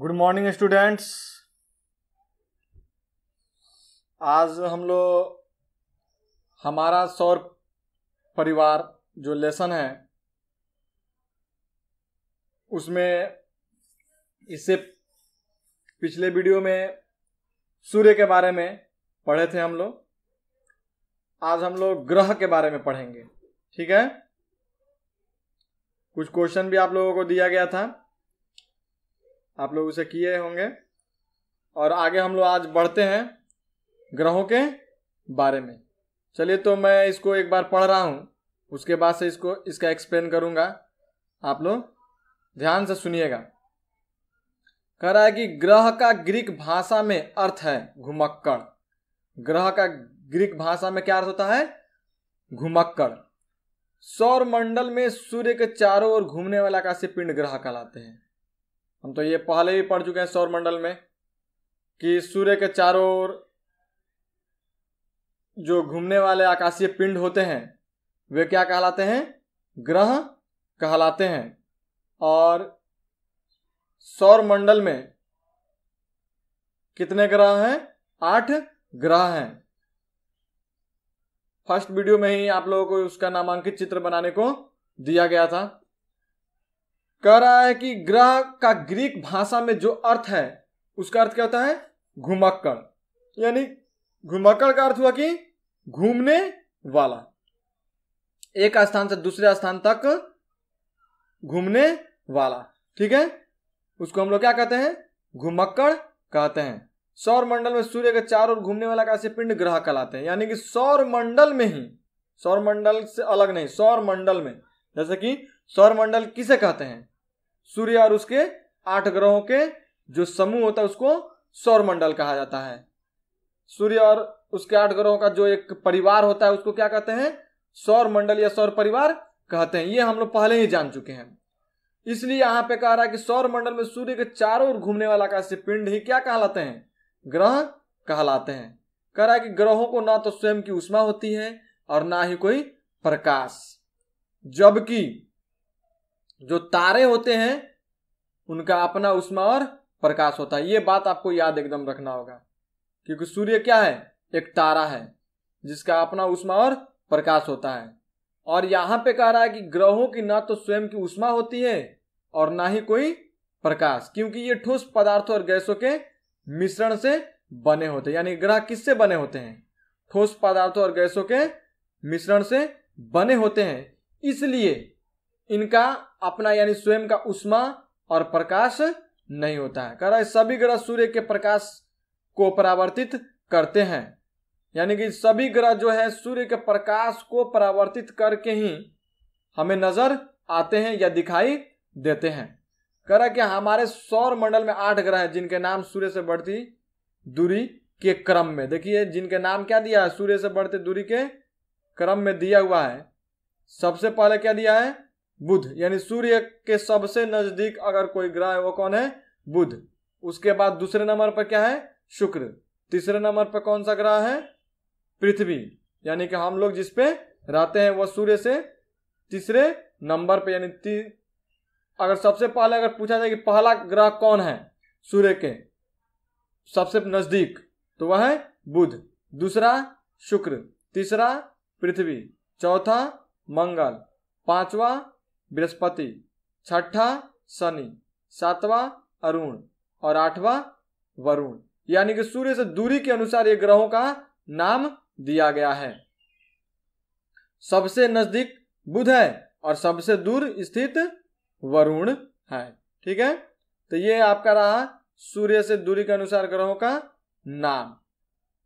good morning students आज हम लोग हमारा सौर परिवार जो लेसन है उसमें इससे पिछले वीडियो में सूर्य के बारे में पढ़े थे हम लोग आज हम लोग ग्रह के बारे में पढ़ेंगे ठीक है कुछ क्वेश्चन भी आप लोगों को दिया गया था आप लोग उसे किए होंगे और आगे हम लोग आज बढ़ते हैं ग्रहों के बारे में चलिए तो मैं इसको एक बार पढ़ रहा हूँ उसके बाद से इसको इसका एक्सप्लेन करूँगा आप लोग ध्यान से सुनिएगा कह रहा है कि ग्रह का ग्रीक भाषा में अर्थ है घुमक्कड़ ग्रह का ग्रीक भाषा में क्या अर्थ होता है घुमक्कड़ सौर मंडल में सूर्य के चारों ओर घूमने वाला काशी पिंड ग्रह कहलाते हैं हम तो ये पहले ही पढ़ चुके हैं सौर मंडल में कि सूर्य के चारों ओर जो घूमने वाले आकाशीय पिंड होते हैं वे क्या कहलाते हैं ग्रह कहलाते हैं और सौर मंडल में कितने ग्रह हैं आठ ग्रह हैं फर्स्ट वीडियो में ही आप लोगों को उसका नामांकित चित्र बनाने को दिया गया था कह रहा है कि ग्रह का ग्रीक भाषा में जो अर्थ है उसका अर्थ क्या होता है घुमक्कड़ यानी घुमक्कड़ का अर्थ हुआ कि घूमने वाला एक स्थान से दूसरे स्थान तक घूमने वाला ठीक है उसको हम लोग क्या कहते हैं घुमक्कड़ कहते हैं सौर मंडल में सूर्य के चार ओर घूमने वाला कैसे पिंड ग्रह कहलाते हैं यानी कि सौर मंडल में ही सौर मंडल से अलग नहीं सौर मंडल में जैसे कि सौर मंडल किसे कहते हैं सूर्य और उसके आठ ग्रहों के जो समूह होता है उसको सौर मंडल कहा जाता है सूर्य और उसके आठ ग्रहों का जो एक परिवार होता है उसको क्या कहते हैं सौर मंडल या सौर परिवार कहते हैं ये हम लोग पहले ही जान चुके हैं इसलिए यहां पे कह रहा है कि सौर मंडल में सूर्य के चारों ओर घूमने वाला का से पिंड ही क्या कहलाते हैं ग्रह कहलाते हैं कह रहा है कि ग्रहों को ना तो स्वयं की उष्मा होती है और ना ही कोई प्रकाश जबकि जो तारे होते हैं उनका अपना उष्मा और प्रकाश होता है ये बात आपको याद एकदम रखना होगा क्योंकि सूर्य क्या है एक तारा है जिसका अपना उष्मा और प्रकाश होता है और यहां पे कह रहा है कि ग्रहों की ना तो स्वयं की उष्मा होती है और ना ही कोई प्रकाश क्योंकि ये ठोस पदार्थों और गैसों के मिश्रण से बने होते हैं यानी ग्रह किससे बने होते हैं ठोस पदार्थों और गैसों के मिश्रण से बने होते हैं इसलिए इनका अपना यानी स्वयं का उष्मा और प्रकाश नहीं होता है कह रहा है सभी ग्रह सूर्य के प्रकाश को परावर्तित करते हैं यानी कि सभी ग्रह जो है सूर्य के प्रकाश को परावर्तित करके ही हमें नजर आते हैं या दिखाई देते हैं कह रहा है कि हमारे सौर मंडल में आठ ग्रह हैं जिनके नाम सूर्य से बढ़ती दूरी के क्रम में देखिए जिनके नाम क्या दिया है सूर्य से बढ़ते दूरी के क्रम में दिया हुआ है सबसे पहले क्या दिया है बुध यानी सूर्य के सबसे नजदीक अगर कोई ग्रह है वो कौन है बुध उसके बाद दूसरे नंबर पर क्या है शुक्र तीसरे नंबर पर कौन सा ग्रह है पृथ्वी यानी कि हम लोग जिस पे रहते हैं वह सूर्य से तीसरे नंबर पे यानी ती, अगर सबसे पहले अगर पूछा जाए कि पहला ग्रह कौन है सूर्य के सबसे नजदीक तो वह है बुध दूसरा शुक्र तीसरा पृथ्वी चौथा मंगल पांचवा बृहस्पति छठा शनि सातवां अरुण और आठवां वरुण यानी कि सूर्य से दूरी के अनुसार ये ग्रहों का नाम दिया गया है सबसे नजदीक बुध है और सबसे दूर स्थित वरुण है ठीक है तो ये आपका रहा सूर्य से दूरी के अनुसार ग्रहों का नाम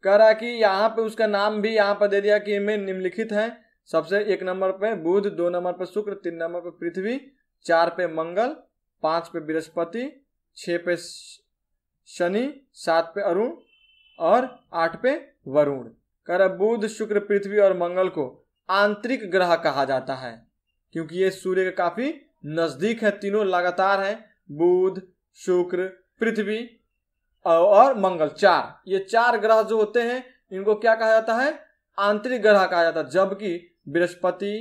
कह रहा कि यहां पे उसका नाम भी यहां पर दे दिया कि इनमें निम्नलिखित है सबसे एक नंबर पे बुध दो नंबर पे शुक्र तीन नंबर पे पृथ्वी चार पे मंगल पांच पे बृहस्पति छः पे शनि सात पे अरुण और आठ पे वरुण कह रहे बुध शुक्र पृथ्वी और मंगल को आंतरिक ग्रह कहा जाता है क्योंकि ये सूर्य के काफ़ी नज़दीक है तीनों लगातार है बुध शुक्र पृथ्वी और मंगल चार ये चार ग्रह जो होते हैं इनको क्या कहा जाता है आंतरिक ग्रह कहा जाता है जबकि बृहस्पति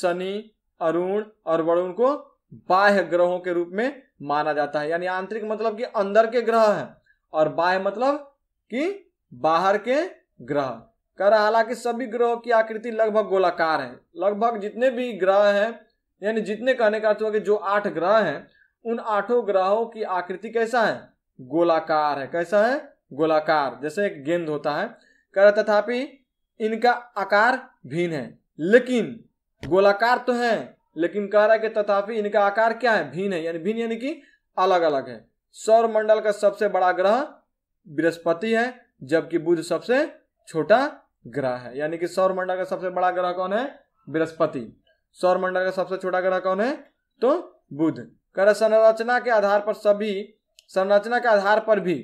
शनि अरुण और वरुण को बाह्य ग्रहों के रूप में माना जाता है यानी आंतरिक मतलब कि अंदर के ग्रह है और बाह्य मतलब कि बाहर के ग्रह कर हालांकि सभी ग्रहों की आकृति लगभग गोलाकार है लगभग जितने भी ग्रह हैं यानी जितने कहने का अर्थ हुआ कि जो आठ ग्रह हैं उन आठों ग्रहों की आकृति कैसा है गोलाकार है कैसा है गोलाकार जैसे एक गेंद होता है कर तथापि इनका आकार भिन्न है लेकिन गोलाकार तो है लेकिन कह रहा है कि तथापि इनका आकार क्या है भिन्न है यानी भिन्न यानी कि अलग अलग है सौर मंडल का सबसे बड़ा ग्रह बृहस्पति है जबकि बुध सबसे छोटा ग्रह है यानी कि सौर मंडल का सबसे बड़ा ग्रह कौन है बृहस्पति सौर मंडल का सबसे छोटा ग्रह कौन है तो बुध कर संरचना के आधार पर सभी संरचना के आधार पर भी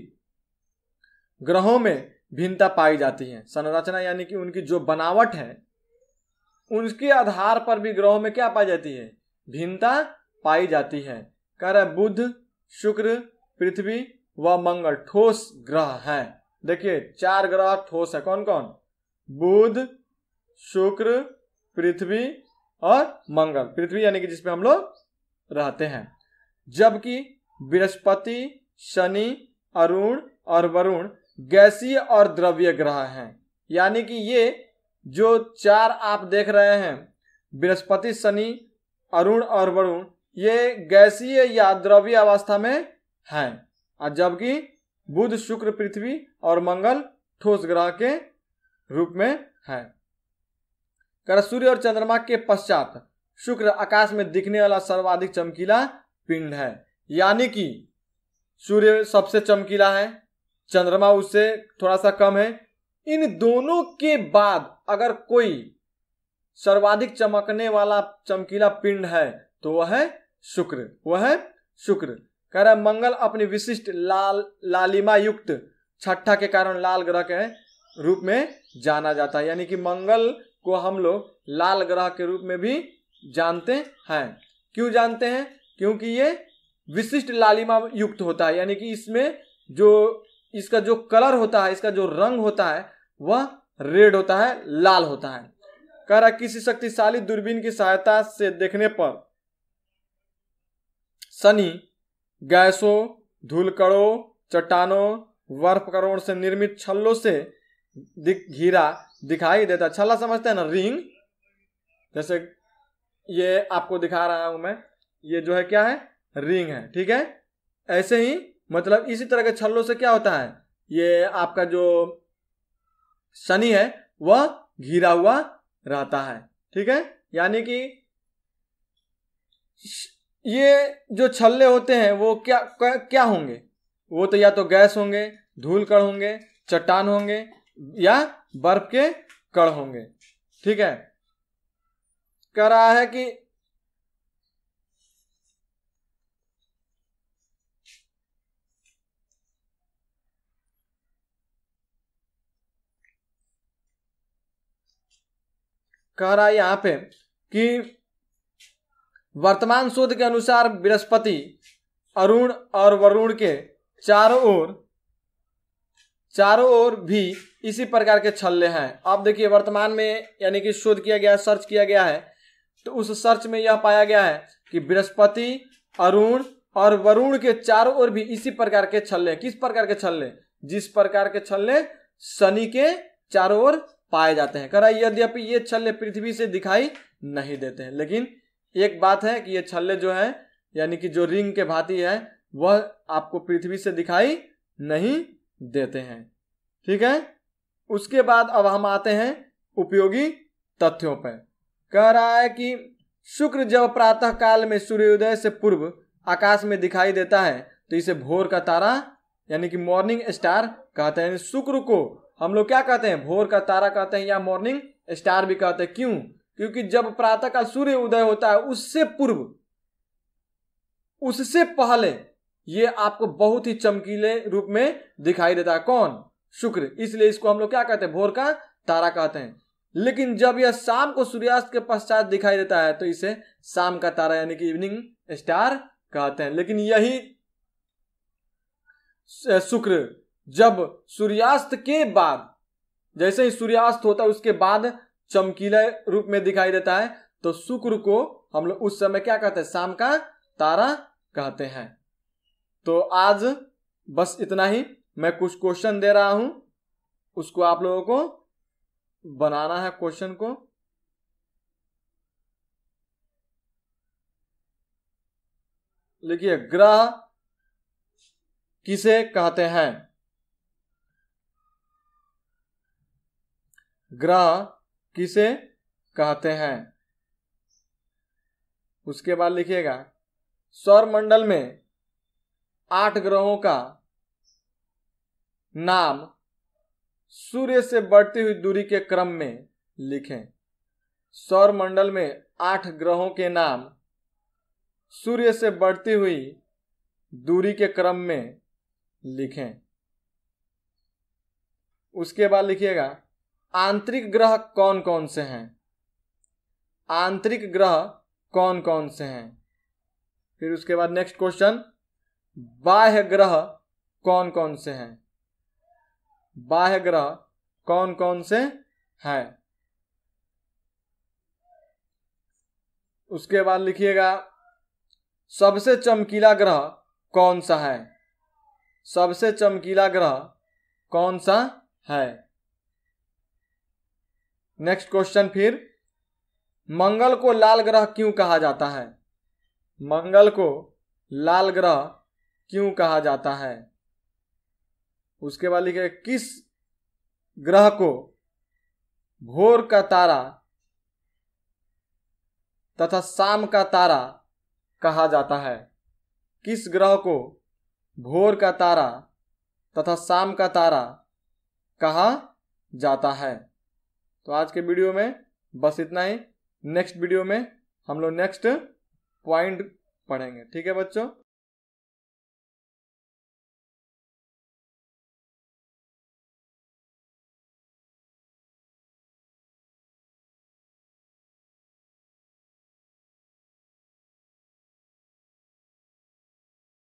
ग्रहों में भिन्नता पाई जाती है संरचना यानी कि उनकी जो बनावट है उनके आधार पर भी ग्रहों में क्या पाई जाती है भिन्नता पाई जाती है कह रहे बुध शुक्र पृथ्वी व मंगल ठोस ग्रह है देखिए चार ग्रह ठोस है कौन कौन बुध शुक्र पृथ्वी और मंगल पृथ्वी यानी कि जिसमें हम लोग रहते हैं जबकि बृहस्पति शनि अरुण और वरुण गैसीय और द्रव्य ग्रह हैं यानी कि ये जो चार आप देख रहे हैं बृहस्पति शनि अरुण और वरुण ये गैसीय या द्रव्य अवस्था में हैं और जबकि बुध शुक्र पृथ्वी और मंगल ठोस ग्रह के रूप में है कर सूर्य और चंद्रमा के पश्चात शुक्र आकाश में दिखने वाला सर्वाधिक चमकीला पिंड है यानी कि सूर्य सबसे चमकीला है चंद्रमा उससे थोड़ा सा कम है इन दोनों के बाद अगर कोई सर्वाधिक चमकने वाला चमकीला पिंड है तो वह है शुक्र वह है शुक्र कह रहा है मंगल अपनी विशिष्ट लाल लालिमा युक्त छठा के कारण लाल ग्रह के रूप में जाना जाता है यानी कि मंगल को हम लोग लाल ग्रह के रूप में भी जानते हैं क्यों जानते हैं क्योंकि ये विशिष्ट लालिमा युक्त होता है यानी कि इसमें जो इसका जो कलर होता है इसका जो रंग होता है वह रेड होता है लाल होता है कह रहा किसी शक्तिशाली दूरबीन की सहायता से देखने पर शनि गैसों धूलकड़ों चट्टानों बर्फ करोड़ से निर्मित छल्लों से दिख, घिरा दिखाई देता छल्ला समझते हैं ना रिंग जैसे ये आपको दिखा रहा हूं मैं ये जो है क्या है रिंग है ठीक है ऐसे ही मतलब इसी तरह के छल्लों से क्या होता है ये आपका जो शनि है वह घिरा हुआ रहता है ठीक है यानी कि ये जो छल्ले होते हैं वो क्या क्या होंगे वो तो या तो गैस होंगे धूल कण होंगे चट्टान होंगे या बर्फ के कण होंगे ठीक है कह रहा है कि कह रहा है यहाँ पे कि वर्तमान शोध के अनुसार बृहस्पति अरुण और वरुण के चारों ओर चारों ओर भी इसी प्रकार के छल्ले हैं आप देखिए वर्तमान में यानी कि शोध किया गया सर्च किया गया है तो उस सर्च में यह पाया गया है कि बृहस्पति अरुण और वरुण के चारों ओर भी इसी प्रकार के छल्ले किस प्रकार के छल्ले जिस प्रकार के छल्ले शनि के चारों ओर पाए जाते हैं कह रहा है यद्यपि ये छल्ले पृथ्वी से दिखाई नहीं देते हैं लेकिन एक बात है कि ये छल्ले जो है यानी कि जो रिंग के भांति है वह आपको पृथ्वी से दिखाई नहीं देते हैं ठीक है उसके बाद अब हम आते हैं उपयोगी तथ्यों पर कह रहा है कि शुक्र जब प्रातः काल में सूर्योदय से पूर्व आकाश में दिखाई देता है तो इसे भोर का तारा यानी कि मॉर्निंग स्टार कहते हैं शुक्र को हम लोग क्या कहते हैं भोर का तारा कहते हैं या मॉर्निंग स्टार भी कहते हैं क्यों क्योंकि जब प्रातः का सूर्य उदय होता है उससे पूर्व उससे पहले ये आपको बहुत ही चमकीले रूप में दिखाई देता है कौन शुक्र इसलिए इसको हम लोग क्या कहते हैं भोर का तारा कहते हैं लेकिन जब यह शाम को सूर्यास्त के पश्चात दिखाई देता है तो इसे शाम का तारा यानी कि इवनिंग स्टार कहते हैं लेकिन यही शुक्र जब सूर्यास्त के बाद जैसे ही सूर्यास्त होता है उसके बाद चमकीले रूप में दिखाई देता है तो शुक्र को हम लोग उस समय क्या कहते हैं शाम का तारा कहते हैं तो आज बस इतना ही मैं कुछ क्वेश्चन दे रहा हूं उसको आप लोगों को बनाना है क्वेश्चन को लिखिए ग्रह किसे कहते हैं ग्रह किसे कहते हैं उसके बाद लिखिएगा सौर मंडल में आठ ग्रहों का नाम सूर्य से बढ़ती हुई दूरी के क्रम में लिखें सौर मंडल में आठ ग्रहों के नाम सूर्य से बढ़ती हुई दूरी के क्रम में लिखें उसके बाद लिखिएगा आंतरिक ग्रह कौन कौन से हैं आंतरिक ग्रह कौन कौन से हैं फिर उसके बाद नेक्स्ट क्वेश्चन बाह्य ग्रह कौन कौन से हैं बाह्य ग्रह कौन कौन से हैं उसके बाद लिखिएगा सबसे चमकीला ग्रह कौन सा है सबसे चमकीला ग्रह कौन सा है नेक्स्ट क्वेश्चन फिर मंगल को लाल ग्रह क्यों कहा जाता है मंगल को लाल ग्रह क्यों कहा जाता है उसके बाद लिखे किस ग्रह को भोर का तारा तथा शाम का तारा कहा जाता है किस ग्रह को भोर का तारा तथा शाम का तारा कहा जाता है तो आज के वीडियो में बस इतना ही नेक्स्ट वीडियो में हम लोग नेक्स्ट पॉइंट पढ़ेंगे ठीक है बच्चों